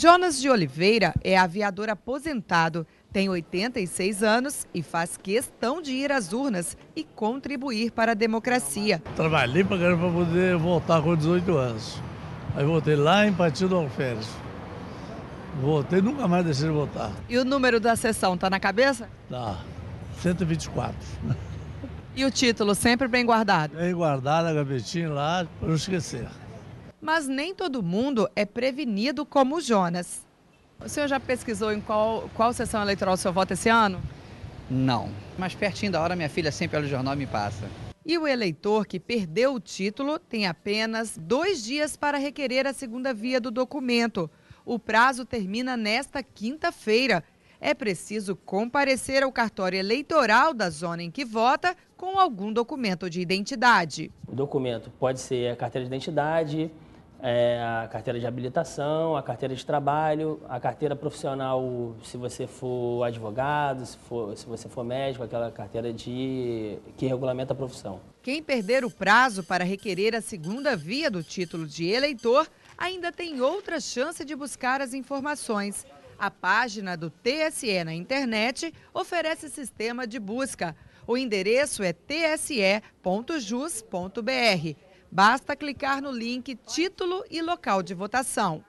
Jonas de Oliveira é aviador aposentado, tem 86 anos e faz questão de ir às urnas e contribuir para a democracia. Trabalhei para poder voltar com 18 anos. Aí voltei lá em Partido Alferes. Voltei, nunca mais deixei de votar. E o número da sessão está na cabeça? Tá. 124. E o título sempre bem guardado? Bem guardado, a gavetinha lá, para não esquecer mas nem todo mundo é prevenido como o Jonas. O senhor já pesquisou em qual, qual sessão eleitoral o senhor vota esse ano? Não, mas pertinho da hora minha filha sempre olha o jornal e me passa. E o eleitor que perdeu o título tem apenas dois dias para requerer a segunda via do documento. O prazo termina nesta quinta-feira. É preciso comparecer ao cartório eleitoral da zona em que vota com algum documento de identidade. O documento pode ser a carteira de identidade, é, a carteira de habilitação, a carteira de trabalho, a carteira profissional, se você for advogado, se, for, se você for médico, aquela carteira de que regulamenta a profissão. Quem perder o prazo para requerer a segunda via do título de eleitor ainda tem outra chance de buscar as informações. A página do TSE na internet oferece sistema de busca. O endereço é tse.jus.br. Basta clicar no link título e local de votação.